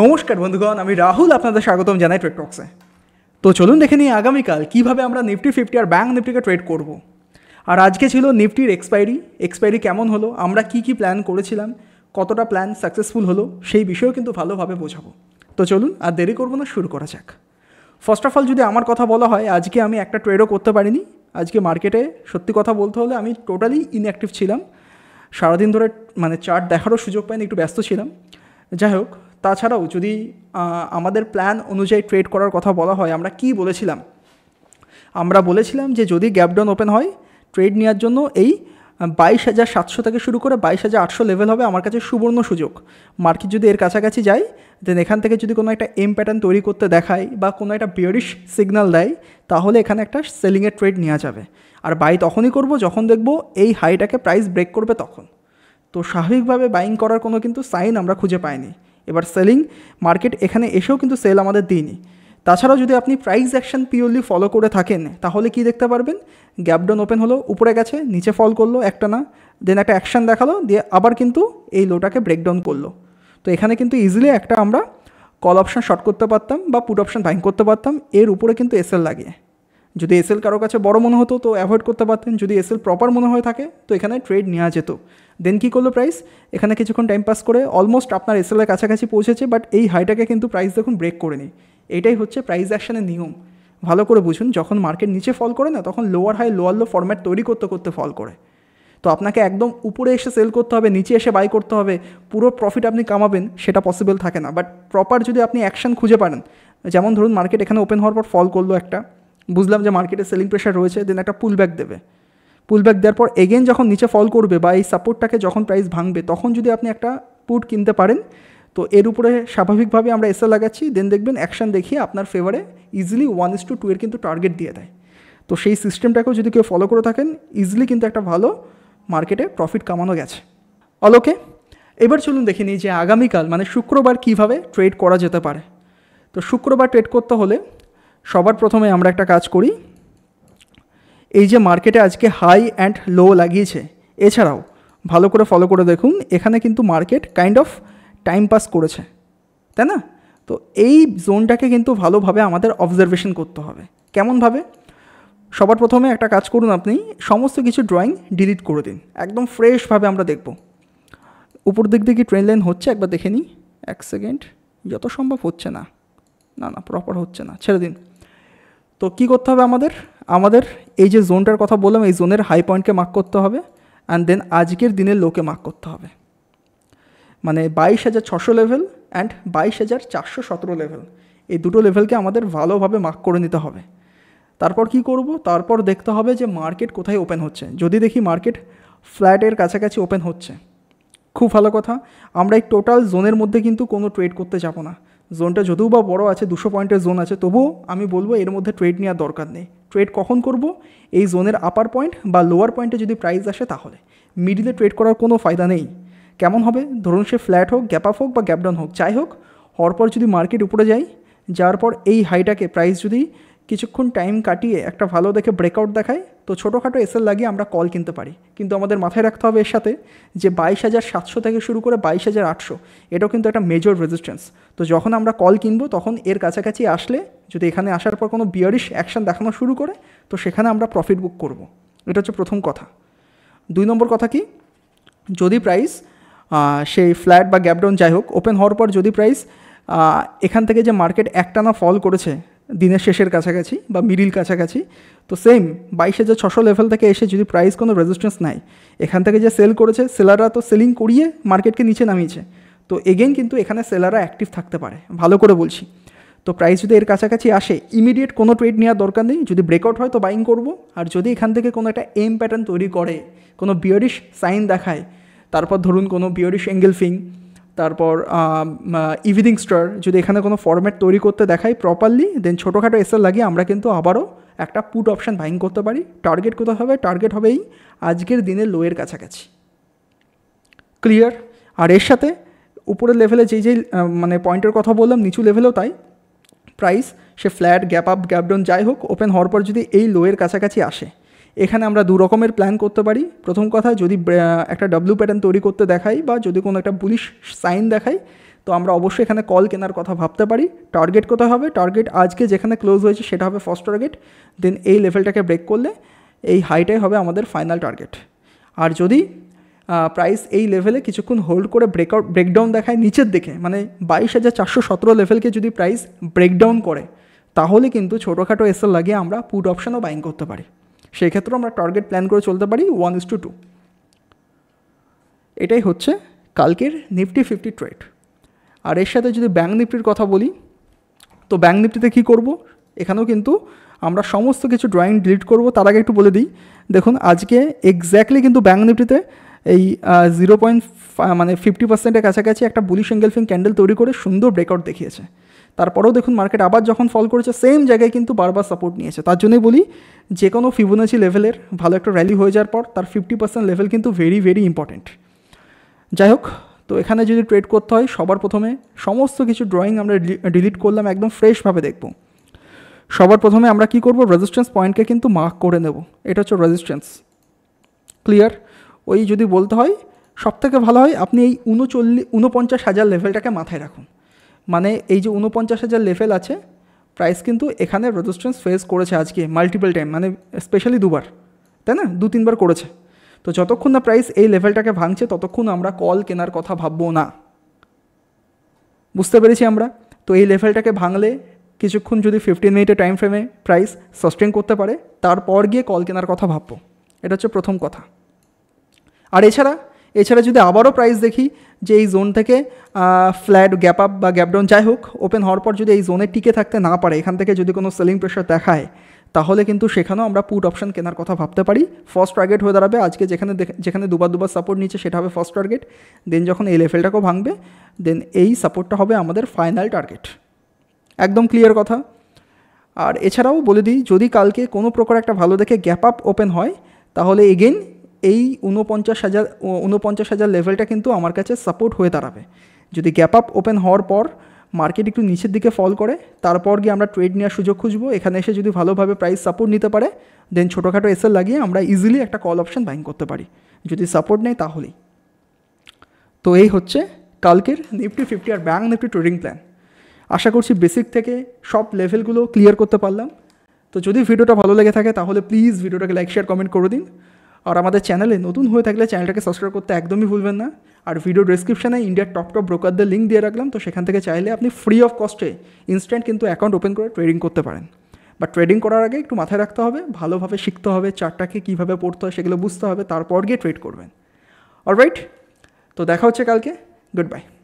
নমস্কার বন্ধুগণ আমি রাহুল আপনাদের স্বাগতম জানাই ট্রেডটক্সে তো চলুন দেখে নিই আগামীকাল কীভাবে আমরা নিফটি ফিফটি আর ব্যাঙ্ক নিফটিকে ট্রেড করব। আর আজকে ছিল নিফটির এক্সপায়ারি এক্সপায়ারি কেমন হলো আমরা কি কি প্ল্যান করেছিলাম কতটা প্ল্যান সাকসেসফুল হলো সেই বিষয়েও কিন্তু ভালোভাবে বোঝাবো তো চলুন আর দেরি করবো না শুরু করা যাক ফার্স্ট অফ অল যদি আমার কথা বলা হয় আজকে আমি একটা ট্রেডও করতে পারিনি আজকে মার্কেটে সত্যি কথা বলতে হলে আমি টোটালি ইনঅ্যাক্টিভ ছিলাম সারাদিন ধরে মানে চার্ট দেখারও সুযোগ পাইনি একটু ব্যস্ত ছিলাম যাই হোক তাছাড়াও যদি আমাদের প্ল্যান অনুযায়ী ট্রেড করার কথা বলা হয় আমরা কি বলেছিলাম আমরা বলেছিলাম যে যদি গ্যাপডাউন ওপেন হয় ট্রেড নেওয়ার জন্য এই বাইশ হাজার সাতশো থেকে শুরু করে বাইশ হাজার আটশো লেভেল হবে আমার কাছে সুবর্ণ সুযোগ মার্কেট যদি এর কাছাকাছি যায় দেন এখান থেকে যদি কোনো একটা এম প্যাটার্ন তৈরি করতে দেখায় বা কোনো একটা বিয়ারিশ সিগনাল দেয় তাহলে এখানে একটা সেলিংয়ের ট্রেড নেওয়া যাবে আর বাই তখনই করব যখন দেখব এই হাইটাকে প্রাইস ব্রেক করবে তখন তো স্বাভাবিকভাবে বাইং করার কোনো কিন্তু সাইন আমরা খুঁজে পাইনি এবার সেলিং মার্কেট এখানে এসেও কিন্তু সেল আমাদের দিইনি তাছাড়াও যদি আপনি প্রাইস অ্যাকশন পিওরলি ফলো করে থাকেন তাহলে কি দেখতে পারবেন গ্যাপডাউন ওপেন হলো উপরে গেছে নিচে ফল করলো একটা না দেন একটা অ্যাকশন দেখালো দিয়ে আবার কিন্তু এই লোটাকে ব্রেকডাউন করলো তো এখানে কিন্তু ইজিলি একটা আমরা কল অপশান শর্ট করতে পারতাম বা পুট অপশান বাইং করতে পারতাম এর উপরে কিন্তু এসএল লাগিয়ে যদি এল কারো কাছে বড় মনে হতো তো অ্যাভয়েড করতে পারতেন যদি এল প্রপার মনে হয়ে থাকে তো এখানে ট্রেড নেওয়া যেত দেন কী করলো প্রাইস এখানে কিছুক্ষণ টাইম পাস করে অলমোস্ট আপনার এলের কাছাকাছি পৌঁছেছে বাট এই হাইটাকে কিন্তু প্রাইস দেখুন ব্রেক করে নি এটাই হচ্ছে প্রাইস অ্যাকশানের নিয়ম ভালো করে বুঝুন যখন মার্কেট নিচে ফল করে না তখন lower high lower low format তৈরি করতে করতে ফল করে তো আপনাকে একদম উপরে এসে সেল করতে হবে নিচে এসে বাই করতে হবে পুরো প্রফিট আপনি কামাবেন সেটা পসিবল থাকে না বাট প্রপার যদি আপনি অ্যাকশান খুঁজে পারেন যেমন ধরুন মার্কেট এখানে ওপেন হওয়ার পর ফল করলো একটা বুঝলাম যে মার্কেটে সেলিং প্রেশার রয়েছে দেন একটা পুলব্যাক দেবে পুলব্যাক দেওয়ার পর এগেন যখন নিচে ফল করবে বা এই সাপোর্টটাকে যখন প্রাইস ভাঙবে তখন যদি আপনি একটা পুট কিনতে পারেন তো এর উপরে স্বাভাবিকভাবে আমরা এসে লাগাচ্ছি দেন দেখবেন অ্যাকশান দেখিয়ে আপনার ফেভারে easily one is to two এর কিন্তু টার্গেট দিয়ে দেয় তো সেই সিস্টেমটাকেও যদি কেউ ফলো করে থাকেন ইজিলি কিন্তু একটা ভালো মার্কেটে প্রফিট কামানো গেছে অলোকে এবার চলুন দেখে নিই যে আগামীকাল মানে শুক্রবার কিভাবে ট্রেড করা যেতে পারে তো শুক্রবার ট্রেড করতে হলে সবার প্রথমে আমরা একটা কাজ করি এই যে মার্কেটে আজকে হাই অ্যান্ড লো লাগিয়েছে এছাড়াও ভালো করে ফলো করে দেখুন এখানে কিন্তু market kind of time pass করেছে তাই না তো এই জোনটাকে কিন্তু ভালোভাবে আমাদের অবজারভেশন করতে হবে কেমনভাবে সবার প্রথমে একটা কাজ করুন আপনি সমস্ত কিছু ড্রয়িং ডিলিট করে দিন একদম ফ্রেশভাবে আমরা দেখব উপর দিক দিয়ে কি ট্রেন লাইন হচ্ছে একবার দেখে নিই এক সেকেন্ড যত সম্ভব হচ্ছে না না না প্রপার হচ্ছে না ছেড়ে দিন তো কি করতে হবে আমাদের আমাদের এই যে জোনটার কথা বললাম এই জোনের হাই পয়েন্টকে মার্ক করতে হবে অ্যান্ড দেন আজকের দিনের লোকে মার্ক করতে হবে মানে বাইশ হাজার ছশো লেভেল অ্যান্ড বাইশ হাজার চারশো সতেরো লেভেল এই দুটো লেভেলকে আমাদের ভালোভাবে মার্ক করে নিতে হবে তারপর কি করব তারপর দেখতে হবে যে মার্কেট কোথায় ওপেন হচ্ছে যদি দেখি মার্কেট ফ্ল্যাটের কাছাকাছি ওপেন হচ্ছে খুব ভালো কথা আমরা এই টোটাল জোনের মধ্যে কিন্তু কোনো ট্রেড করতে যাব না জোনটা যদিও বা বড় আছে দুশো পয়েন্টের জোন আছে তবুও আমি বলবো এর মধ্যে ট্রেড নেওয়ার দরকার নেই ট্রেড কখন করব এই জোনের আপার পয়েন্ট বা লোয়ার পয়েন্টে যদি প্রাইস আসে তাহলে মিডিলে ট্রেড করার কোনো ফায়দা নেই কেমন হবে ধরুন সে ফ্ল্যাট হোক গ্যাপ আপ হোক বা গ্যাপডাউন হোক যাই হোক হওয়ার পর যদি মার্কেট উপরে যায় যাওয়ার পর এই হাইটাকে প্রাইস যদি কিছুক্ষণ টাইম কাটিয়ে একটা ভালো দেখে ব্রেকআউট দেখায় তো ছোটোখাটো এসএল লাগিয়ে আমরা কল কিনতে পারি কিন্তু আমাদের মাথায় রাখতে হবে এর সাথে যে বাইশ হাজার সাতশো থেকে শুরু করে বাইশ হাজার আটশো এটাও কিন্তু একটা মেজর রেজিস্ট্যান্স তো যখন আমরা কল কিনবো তখন এর কাছাকাছি আসলে যদি এখানে আসার পর কোনো বিয়ারিশ অ্যাকশান দেখানো শুরু করে তো সেখানে আমরা প্রফিট বুক করব। এটা হচ্ছে প্রথম কথা দুই নম্বর কথা কি যদি প্রাইস সেই ফ্ল্যাট বা গ্যাপডাউন যাই হোক ওপেন হওয়ার পর যদি প্রাইস এখান থেকে যে মার্কেট একটানা ফল করেছে দিনের শেষের কাছাকাছি বা মিডিল কাছাকাছি তো সেম বাইশ হাজার ছশো লেভেল থেকে এসে যদি প্রাইস কোনো রেজিস্ট্যান্স নাই এখান থেকে যে সেল করেছে সেলাররা তো সেলিং করিয়ে মার্কেটকে নিচে নামিয়েছে তো এগেন কিন্তু এখানে সেলাররা অ্যাক্টিভ থাকতে পারে ভালো করে বলছি তো প্রাইস যদি এর কাছাকাছি আসে ইমিডিয়েট কোনো ট্রেড নেওয়ার দরকার নেই যদি ব্রেকআউট হয় তো বাইং করব আর যদি এখান থেকে কোনো একটা এম প্যাটার্ন তৈরি করে কোনো বিয়ারিশ সাইন দেখায় তারপর ধরুন কোনো বিয়ারিশ অ্যাঙ্গেল ফিং তারপর ইভিনিং স্টার যদি এখানে কোনো ফরম্যাট তৈরি করতে দেখাই প্রপারলি দেন ছোটোখাটো এসএল লাগিয়ে আমরা কিন্তু আবারও একটা পুট অপশান বাইং করতে পারি টার্গেট কোথাও হবে টার্গেট হবেই আজকের দিনে লোয়ের কাছাকাছি ক্লিয়ার আর এর সাথে উপরের লেভেলে যেই যেই মানে পয়েন্টের কথা বললাম নিচু লেভেলেও তাই প্রাইস সে flat gap up gap down যাই হোক ওপেন হওয়ার পর যদি এই লোয়ের কাছাকাছি আসে এখানে আমরা দু রকমের প্ল্যান করতে পারি প্রথম কথা যদি একটা ডাব্লু প্যাটার্ন তৈরি করতে দেখাই বা যদি কোনো একটা পুলিশ সাইন দেখাই তো আমরা অবশ্যই এখানে কল কেনার কথা ভাবতে পারি টার্গেট কোথায় হবে টার্গেট আজকে যেখানে ক্লোজ হয়েছে সেটা হবে ফার্স্ট টার্গেট দেন এই লেভেলটাকে ব্রেক করলে এই হাইটাই হবে আমাদের ফাইনাল টার্গেট আর যদি প্রাইস এই লেভেলে কিছুক্ষণ হোল্ড করে ব্রেকআউট ব্রেকডাউন দেখায় নিচের দিকে মানে বাইশ হাজার চারশো সতেরো লেভেলকে যদি প্রাইস ব্রেকডাউন করে তাহলে কিন্তু ছোটোখাটো এসএল লাগিয়ে আমরা পুট অপশানও বাইং করতে পারি সেই ক্ষেত্রেও আমরা টার্গেট প্ল্যান করে চলতে পারি ওয়ান ইস টু টু এটাই হচ্ছে কালকের নিফটি ফিফটি ট্রেড আর এর সাথে যদি ব্যাঙ্ক নিফটির কথা বলি তো ব্যাঙ্ক নিফটিতে কী করব এখানেও কিন্তু আমরা সমস্ত কিছু ড্রয়িং ডিলিট করব তার আগে একটু বলে দিই দেখুন আজকে এক্স্যাক্টলি কিন্তু ব্যাঙ্ক নিফটিতে এই জিরো পয়েন্ট মানে ফিফটি পার্সেন্টের কাছাকাছি একটা বুলিশ এঙ্গেলফিং ফিং ক্যান্ডেল তৈরি করে সুন্দর ব্রেকআউট দেখিয়েছে তারপরেও দেখুন মার্কেট আবার যখন ফল করেছে সেম জায়গায় কিন্তু বারবার সাপোর্ট নিয়েছে তার জন্যই বলি যে কোনো ফিবোনাচি লেভেলের ভালো একটা র্যালি হয়ে যাওয়ার পর তার ফিফটি পার্সেন্ট লেভেল কিন্তু ভেরি ভেরি ইম্পর্ট্যান্ট যাই হোক তো এখানে যদি ট্রেড করতে হয় সবার প্রথমে সমস্ত কিছু ড্রয়িং আমরা ডিলিট করলাম একদম ফ্রেশভাবে দেখব সবার প্রথমে আমরা কি করব রেজিস্ট্যান্স পয়েন্টকে কিন্তু মার্ক করে নেব এটা হচ্ছে রেজিস্ট্যান্স ক্লিয়ার ওই যদি বলতে হয় সবথেকে ভালো হয় আপনি এই উনচল্লিশ উনপঞ্চাশ হাজার লেভেলটাকে মাথায় রাখুন মানে এই যে উনপঞ্চাশ হাজার লেভেল আছে প্রাইস কিন্তু এখানে রেজিস্ট্যান্স ফেস করেছে আজকে মাল্টিপল টাইম মানে স্পেশালি দুবার তাই না দু তিনবার করেছে তো যতক্ষণ না প্রাইস এই লেভেলটাকে ভাঙছে ততক্ষণ আমরা কল কেনার কথা ভাববো না বুঝতে পেরেছি আমরা তো এই লেভেলটাকে ভাঙলে কিছুক্ষণ যদি ফিফটিন মিনিটের টাইম ফ্রেমে প্রাইস সাস্টেন করতে পারে তারপর গিয়ে কল কেনার কথা ভাববো এটা হচ্ছে প্রথম কথা আর এছাড়া এছাড়া যদি আবারও প্রাইস দেখি যে এই জোন থেকে ফ্ল্যাট গ্যাপ আপ বা গ্যাপডাউন যাই হোক ওপেন হওয়ার পর যদি এই জোনে টিকে থাকতে না পারে এখান থেকে যদি কোনো সেলিং প্রেশার দেখায় তাহলে কিন্তু সেখানেও আমরা পুট অপশন কেনার কথা ভাবতে পারি ফার্স্ট টার্গেট হয়ে দাঁড়াবে আজকে যেখানে যেখানে দুবার দুবার সাপোর্ট নিচ্ছে সেটা হবে ফার্স্ট টার্গেট দেন যখন এই লেভেলটাকেও ভাঙবে দেন এই সাপোর্টটা হবে আমাদের ফাইনাল টার্গেট একদম ক্লিয়ার কথা আর এছাড়াও বলে দিই যদি কালকে কোনো প্রকার একটা ভালো দেখে গ্যাপ আপ ওপেন হয় তাহলে এগেন এই উনপঞ্চাশ হাজার উনপঞ্চাশ হাজার লেভেলটা কিন্তু আমার কাছে সাপোর্ট হয়ে দাঁড়াবে যদি গ্যাপ আপ ওপেন হওয়ার পর মার্কেট একটু নিচের দিকে ফল করে তারপর গিয়ে আমরা ট্রেড নেওয়ার সুযোগ খুঁজবো এখানে এসে যদি ভালোভাবে প্রাইস সাপোর্ট নিতে পারে দেন ছোটোখাটো এসএল লাগিয়ে আমরা ইজিলি একটা কল অপশান বাইং করতে পারি যদি সাপোর্ট নেয় তাহলেই তো এই হচ্ছে কালকের নিফটি ফিফটি আর ব্যাঙ্ক নিফটি ট্রেডিং প্ল্যান আশা করছি বেসিক থেকে সব লেভেলগুলো ক্লিয়ার করতে পারলাম তো যদি ভিডিওটা ভালো লেগে থাকে তাহলে প্লিজ ভিডিওটাকে লাইক শেয়ার কমেন্ট করে দিন আর আমাদের চ্যানেলে নতুন হয়ে থাকলে চ্যানেলটাকে সাবস্ক্রাইব করতে একদমই ভুলবেন না আর ভিডিও ডিসক্রিপশানে ইন্ডিয়ার টপ টপ ব্রোকারদের লিঙ্ক দিয়ে রাখলাম তো সেখান থেকে চাইলে আপনি ফ্রি অফ কস্টে ইনস্ট্যান্ট কিন্তু অ্যাকাউন্ট ওপেন করে ট্রেডিং করতে পারেন বা ট্রেডিং করার আগে একটু মাথায় রাখতে হবে ভালোভাবে শিখতে হবে চারটাকে কীভাবে পড়তে হয় সেগুলো বুঝতে হবে তারপর গিয়ে ট্রেড করবেন অলরাইট তো দেখা হচ্ছে কালকে গুড বাই